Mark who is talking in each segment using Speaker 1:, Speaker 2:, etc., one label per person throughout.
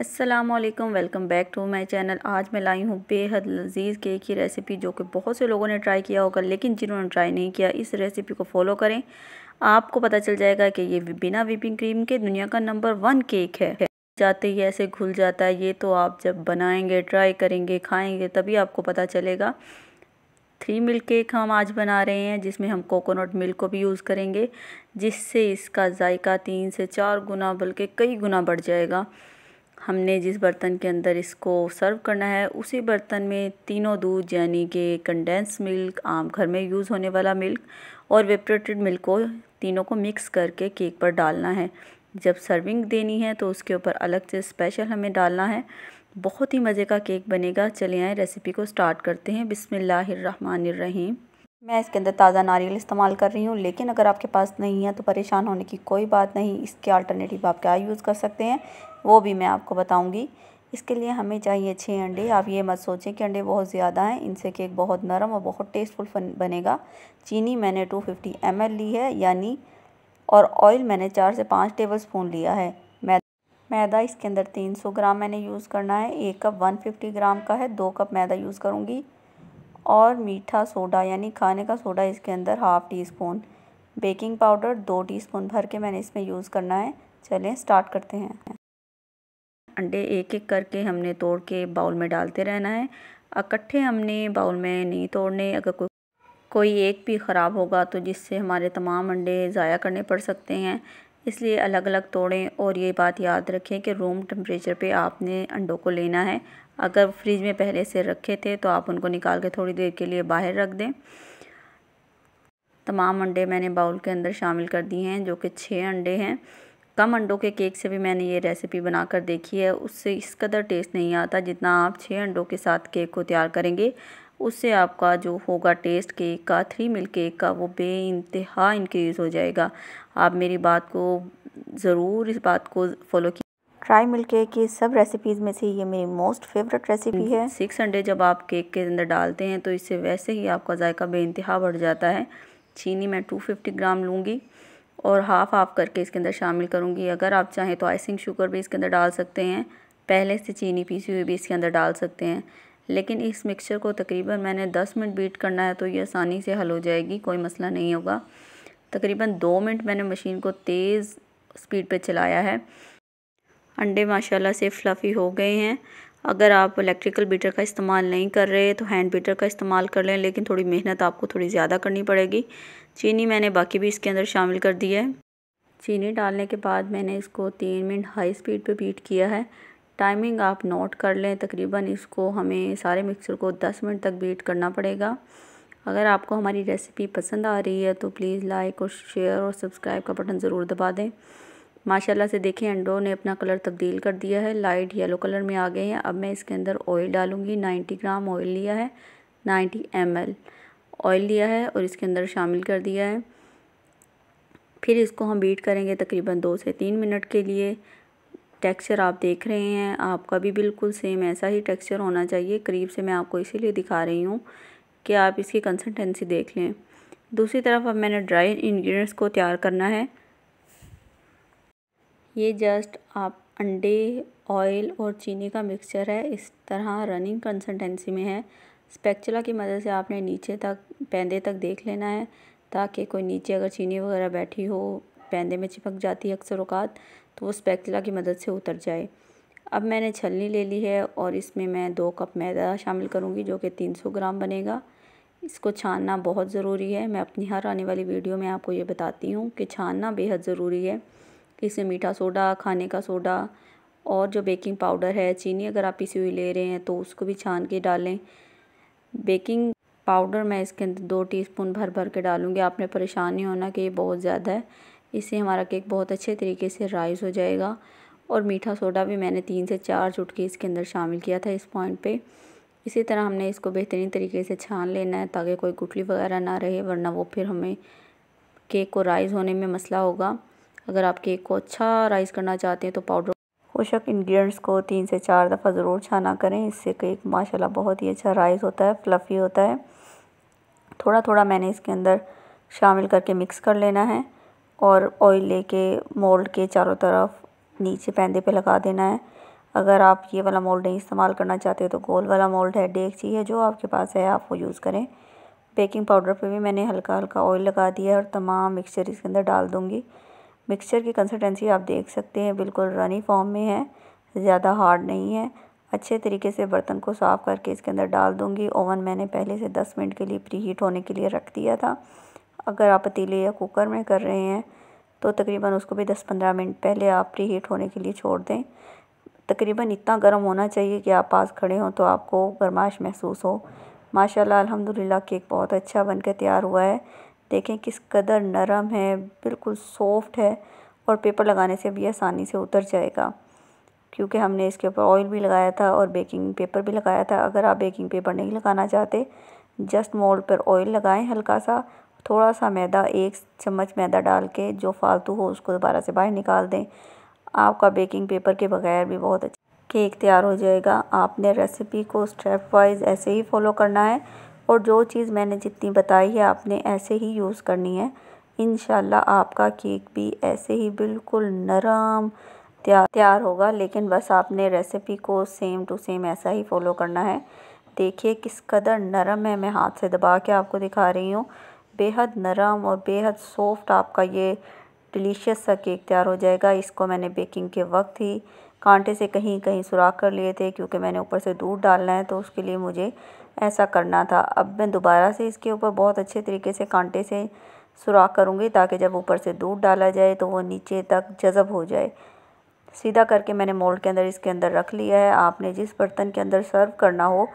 Speaker 1: Aslam welcome back to my channel आज मैं लाई हूँ बेहद लजीज केक की रेसिपी जो कि बहुत से लोगों ने ट्राई किया होगा लेकिन जिन्होंने ट्राई नहीं किया इस रेसिपी को फॉलो करें आपको पता चल जाएगा कि ये बिना विपिंग क्रीम के दुनिया का नंबर वन केक है जाते ही ऐसे घुल जाता है ये तो आप जब बनाएंगे ट्राई करेंगे खाएंगे तभी आपको पता चलेगा थ्री मिल्क केक हम आज बना रहे हैं जिसमें हम कोकोनट मिल्क को भी यूज़ करेंगे जिससे इसका जायका तीन से चार गुना बल्कि कई गुना बढ़ जाएगा हमने जिस बर्तन के अंदर इसको सर्व करना है उसी बर्तन में तीनों दूध यानी कि कंडेंस मिल्क आम घर में यूज़ होने वाला मिल्क और वेपरेटेड मिल्क को तीनों को मिक्स करके केक पर डालना है जब सर्विंग देनी है तो उसके ऊपर अलग से स्पेशल हमें डालना है बहुत ही मज़े का केक बनेगा चले आए रेसिपी को स्टार्ट करते हैं रहीम मैं इसके अंदर ताज़ा नारियल इस्तेमाल कर रही हूँ लेकिन अगर आपके पास नहीं है तो परेशान होने की कोई बात नहीं इसके अल्टरनेटिव आप क्या यूज़ कर सकते हैं वो भी मैं आपको बताऊँगी इसके लिए हमें चाहिए छः अंडे आप ये मत सोचें कि अंडे बहुत ज़्यादा हैं इनसे केक बहुत नरम और बहुत टेस्टफुल बनेगा चीनी मैंने टू फिफ्टी एम एल ली है यानी और ऑयल मैंने चार से पाँच टेबल स्पून लिया है मैदा इसके अंदर तीन सौ ग्राम मैंने यूज़ करना है एक कप वन फिफ्टी ग्राम का है दो कप मैदा यूज़ करूँगी और मीठा सोडा यानी खाने का सोडा इसके अंदर half teaspoon baking powder दो टीस्पून भर के मैंने इसमें यूज़ करना है चलें स्टार्ट करते हैं अंडे एक एक करके हमने तोड़ के बाउल में डालते रहना है इकट्ठे हमने बाउल में नहीं तोड़ने अगर कोई कोई एक भी ख़राब होगा तो जिससे हमारे तमाम अंडे ज़ाया करने पड़ सकते हैं इसलिए अलग अलग तोड़ें और ये बात याद रखें कि रूम टेम्परेचर पे आपने अंडों को लेना है अगर फ्रिज में पहले से रखे थे तो आप उनको निकाल के थोड़ी देर के लिए बाहर रख दें तमाम अंडे मैंने बाउल के अंदर शामिल कर दिए हैं जो कि छः अंडे हैं कम अंडों के केक से भी मैंने ये रेसिपी बना कर देखी है उससे इस कदर टेस्ट नहीं आता जितना आप छः अंडों के साथ केक को तैयार करेंगे उससे आपका जो होगा टेस्ट केक का थ्री मिल्क केक का वो बे इंतहा इनक्रीज़ हो जाएगा आप मेरी बात को ज़रूर इस बात को फॉलो ट्राई मिल्क केक की सब रेसिपीज़ में से ये मेरी मोस्ट फेवरेट रेसिपी है सिक्स अंडे जब आप केक के अंदर डालते हैं तो इससे वैसे ही आपका जायका बेानतहा बढ़ जाता है चीनी मैं 250 ग्राम लूँगी और हाफ़ हाफ़ करके इसके अंदर शामिल करूँगी अगर आप चाहें तो आइसिंग शुगर भी इसके अंदर डाल सकते हैं पहले से चीनी पीसी हुई भी इसके अंदर डाल सकते हैं लेकिन इस मिक्सचर को तकरीबन मैंने दस मिनट बीट करना है तो ये आसानी से हल हो जाएगी कोई मसला नहीं होगा तकरीबन दो मिनट मैंने मशीन को तेज़ स्पीड पे चलाया है अंडे माशाल्लाह से फ्लफ़ी हो गए हैं अगर आप इलेक्ट्रिकल बीटर का इस्तेमाल नहीं कर रहे तो हैंड बीटर का इस्तेमाल कर लें लेकिन थोड़ी मेहनत आपको थोड़ी ज़्यादा करनी पड़ेगी चीनी मैंने बाकी भी इसके अंदर शामिल कर दी है चीनी डालने के बाद मैंने इसको तीन मिनट हाई स्पीड पे बीट किया है टाइमिंग आप नोट कर लें तकरीबन इसको हमें सारे मिक्सर को दस मिनट तक बीट करना पड़ेगा अगर आपको हमारी रेसिपी पसंद आ रही है तो प्लीज़ लाइक और शेयर और सब्सक्राइब का बटन ज़रूर दबा दें माशाल्लाह से देखें अंडों ने अपना कलर तब्दील कर दिया है लाइट येलो कलर में आ गए हैं अब मैं इसके अंदर ऑयल डालूँगी नाइन्टी ग्राम ऑयल लिया है नाइन्टी एम ऑयल लिया है और इसके अंदर शामिल कर दिया है फिर इसको हम बीट करेंगे तकरीबन दो से तीन मिनट के लिए टेक्सचर आप देख रहे हैं आपका भी बिल्कुल सेम ऐसा ही टेक्सचर होना चाहिए करीब से मैं आपको इसीलिए दिखा रही हूँ कि आप इसकी कंसिस्टेंसी देख लें दूसरी तरफ अब मैंने ड्राई इंग्रेडिएंट्स को तैयार करना है ये जस्ट आप अंडे ऑयल और चीनी का मिक्सचर है इस तरह रनिंग कंसल्टेंसी में है स्पेक्चुला की मदद से आपने नीचे तक पैंदे तक देख लेना है ताकि कोई नीचे अगर चीनी वगैरह बैठी हो पैंदे में चिपक जाती है अक्सर अवकात तो वो स्पेक्चुला की मदद से उतर जाए अब मैंने छलनी ले ली है और इसमें मैं दो कप मैदा शामिल करूँगी जो कि तीन सौ ग्राम बनेगा इसको छानना बहुत ज़रूरी है मैं अपनी हर आने वाली वीडियो में आपको ये बताती हूँ कि छानना बेहद ज़रूरी है इसमें मीठा सोडा खाने का सोडा और जो बेकिंग पाउडर है चीनी अगर आप इसी हुई ले रहे हैं तो उसको भी छान के डालें बेकिंग पाउडर मैं इसके अंदर दो टीस्पून भर भर के डालूँगी आपने परेशान नहीं होना कि ये बहुत ज़्यादा है इससे हमारा केक बहुत अच्छे तरीके से राइस हो जाएगा और मीठा सोडा भी मैंने तीन से चार चुटके इसके अंदर शामिल किया था इस पॉइंट पे इसी तरह हमने इसको बेहतरीन तरीके से छान लेना है ताकि कोई गुटली वगैरह ना रहे वरना वो फिर हमें केक को राइज़ होने में मसला होगा अगर आप केक को अच्छा राइस करना चाहते हैं तो पाउडर खुशक इंग्रेडिएंट्स को तीन से चार दफ़ा ज़रूर छाना करें इससे केक माशाल्लाह बहुत ही अच्छा राइस होता है फ्लफ़ी होता है थोड़ा थोड़ा मैंने इसके अंदर शामिल करके मिक्स कर लेना है और ऑयल लेके मोल्ड के चारों तरफ नीचे पैंदे पे लगा देना है अगर आप ये वाला मोल्ड नहीं इस्तेमाल करना चाहते तो गोल वाला मोल्ड है डेगची है जो आपके पास है आप वो यूज़ करें बेकिंग पाउडर पर भी मैंने हल्का हल्का ऑयल लगा दिया है और तमाम मिक्सचर इसके अंदर डाल दूँगी मिक्सचर की कंसिस्टेंसी आप देख सकते हैं बिल्कुल रनी फॉर्म में है ज़्यादा हार्ड नहीं है अच्छे तरीके से बर्तन को साफ़ करके इसके अंदर डाल दूँगी ओवन मैंने पहले से दस मिनट के लिए प्री हीट होने के लिए रख दिया था अगर आप पतीले या कुकर में कर रहे हैं तो तकरीबन उसको भी दस पंद्रह मिनट पहले आप प्री हीट होने के लिए छोड़ दें तकरीबन इतना गर्म होना चाहिए कि आप पास खड़े हों तो आपको गर्माश महसूस हो माशाल्लाह अल्हम्दुलिल्लाह केक बहुत अच्छा बनकर तैयार हुआ है देखें किस कदर नरम है बिल्कुल सॉफ्ट है और पेपर लगाने से भी आसानी से उतर जाएगा क्योंकि हमने इसके ऊपर ऑयल भी लगाया था और बेकिंग पेपर भी लगाया था अगर आप बेकिंग पेपर नहीं लगाना चाहते जस्ट मोल्ड पर ऑयल लगाएं हल्का सा थोड़ा सा मैदा एक चम्मच मैदा डाल के जो फालतू हो उसको दोबारा से बाहर निकाल दें आपका बेकिंग पेपर के बगैर भी बहुत अच्छा केक तैयार हो जाएगा आपने रेसिपी को स्टेप वाइज ऐसे ही फॉलो करना है और जो चीज़ मैंने जितनी बताई है आपने ऐसे ही यूज़ करनी है इन आपका केक भी ऐसे ही बिल्कुल नरम तैयार तैयार होगा लेकिन बस आपने रेसिपी को सेम टू सेम ऐसा ही फॉलो करना है देखिए किस कदर नरम है मैं हाथ से दबा के आपको दिखा रही हूँ बेहद नरम और बेहद सॉफ्ट आपका ये डिलीशियस सा केक तैयार हो जाएगा इसको मैंने बेकिंग के वक्त ही कांटे से कहीं कहीं सुराख कर लिए थे क्योंकि मैंने ऊपर से दूध डालना है तो उसके लिए मुझे ऐसा करना था अब मैं दोबारा से इसके ऊपर बहुत अच्छे तरीके से कांटे से सुराख करूँगी ताकि जब ऊपर से दूध डाला जाए तो वो नीचे तक जज़ब हो जाए सीधा करके मैंने मोल्ड के अंदर इसके अंदर रख लिया है आपने जिस बर्तन के अंदर सर्व करना हो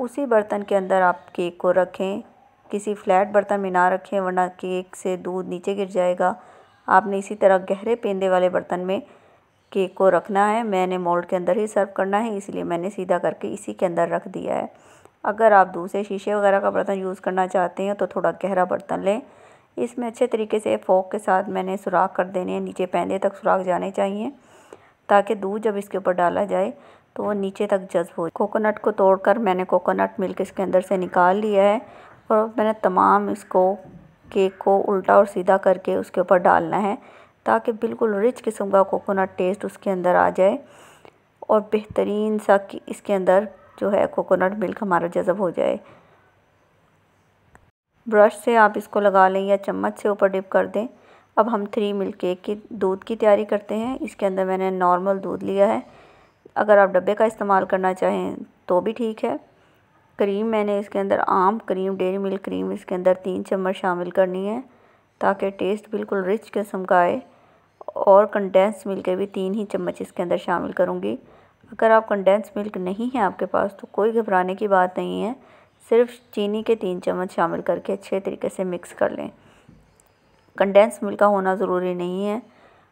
Speaker 1: उसी बर्तन के अंदर आप केक को रखें किसी फ्लैट बर्तन में ना रखें वरना केक से दूध नीचे गिर जाएगा आपने इसी तरह गहरे पेंदे वाले बर्तन में केक को रखना है मैंने मोल्ड के अंदर ही सर्व करना है इसलिए मैंने सीधा करके इसी के अंदर रख दिया है अगर आप दूसरे शीशे वगैरह का बर्तन यूज़ करना चाहते हैं तो थोड़ा गहरा बर्तन लें इसमें अच्छे तरीके से फोक के साथ मैंने सुराख कर देने हैं नीचे पैंदे तक सुराख जाने चाहिए ताकि दूध जब इसके ऊपर डाला जाए तो वो नीचे तक जज्ब हो कोकोनट को तोड़कर मैंने कोकोनट मिल्क इसके अंदर से निकाल लिया है और मैंने तमाम इसको केक को उल्टा और सीधा करके उसके ऊपर डालना है ताकि बिल्कुल रिच किस्म का कोकोनट टेस्ट उसके अंदर आ जाए और बेहतरीन सा इसके अंदर जो है कोकोनट मिल्क हमारा जज़ब हो जाए ब्रश से आप इसको लगा लें या चम्मच से ऊपर डिप कर दें अब हम थ्री मिल्क केक की दूध की तैयारी करते हैं इसके अंदर मैंने नॉर्मल दूध लिया है अगर आप डब्बे का इस्तेमाल करना चाहें तो भी ठीक है क्रीम मैंने इसके अंदर आम क्रीम डेरी मिल्क क्रीम इसके अंदर तीन चम्मच शामिल करनी है ताकि टेस्ट बिल्कुल रिच किस्म का आए और कंडेंस मिल्क के भी तीन ही चम्मच इसके अंदर शामिल करूँगी अगर आप कंडेंस मिल्क नहीं है आपके पास तो कोई घबराने की बात नहीं है सिर्फ चीनी के तीन चम्मच शामिल करके अच्छे तरीके से मिक्स कर लें कंडेंस मिल्क का होना ज़रूरी नहीं है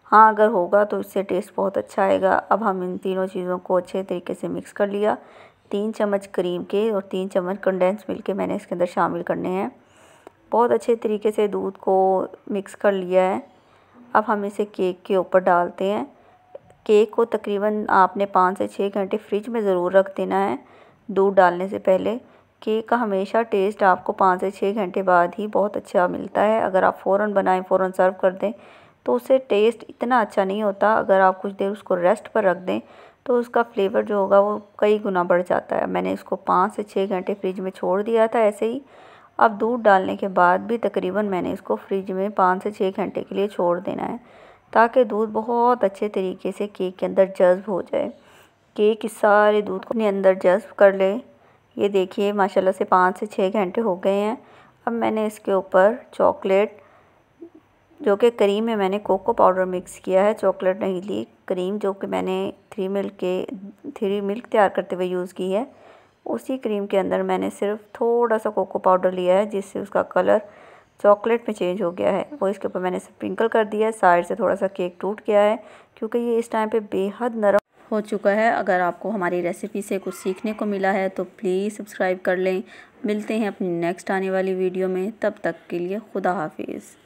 Speaker 1: हाँ अगर होगा तो इससे टेस्ट बहुत अच्छा आएगा अब हम इन तीनों चीज़ों को अच्छे तरीके से मिक्स कर लिया तीन चम्मच क्रीम के और तीन चम्मच कंडेंस मिल्क के मैंने इसके अंदर शामिल करने हैं बहुत अच्छे तरीके से दूध को मिक्स कर लिया है अब हम इसे केक के ऊपर डालते हैं केक को तकरीबन आपने पाँच से छः घंटे फ़्रिज में ज़रूर रख देना है दूध डालने से पहले केक का हमेशा टेस्ट आपको पाँच से छः घंटे बाद ही बहुत अच्छा मिलता है अगर आप फ़ौरन बनाएं फ़ौरन सर्व कर दें तो उससे टेस्ट इतना अच्छा नहीं होता अगर आप कुछ देर उसको रेस्ट पर रख दें तो उसका फ्लेवर जो होगा वो कई गुना बढ़ जाता है मैंने इसको पाँच से छः घंटे फ्रिज में छोड़ दिया था ऐसे ही अब दूध डालने के बाद भी तकरीबन मैंने इसको फ्रिज में पाँच से छः घंटे के लिए छोड़ देना है ताकि दूध बहुत अच्छे तरीके से केक के अंदर जज़्ब हो जाए केक इस सारे दूध को अपने अंदर जज़्ब कर ले ये देखिए माशाल्लाह से पाँच से छः घंटे हो गए हैं अब मैंने इसके ऊपर चॉकलेट जो कि क्रीम में मैंने कोको पाउडर मिक्स किया है चॉकलेट नहीं ली क्रीम जो कि मैंने थ्री मिल्क के थ्री मिल्क तैयार करते हुए यूज़ की है उसी क्रीम के अंदर मैंने सिर्फ थोड़ा सा कोको पाउडर लिया है जिससे उसका कलर चॉकलेट में चेंज हो गया है वो इसके ऊपर मैंने स्प्रिंकल कर दिया है साइड से थोड़ा सा केक टूट गया है क्योंकि ये इस टाइम पे बेहद नरम हो चुका है अगर आपको हमारी रेसिपी से कुछ सीखने को मिला है तो प्लीज़ सब्सक्राइब कर लें मिलते हैं अपनी नेक्स्ट आने वाली वीडियो में तब तक के लिए खुदा हाफिज़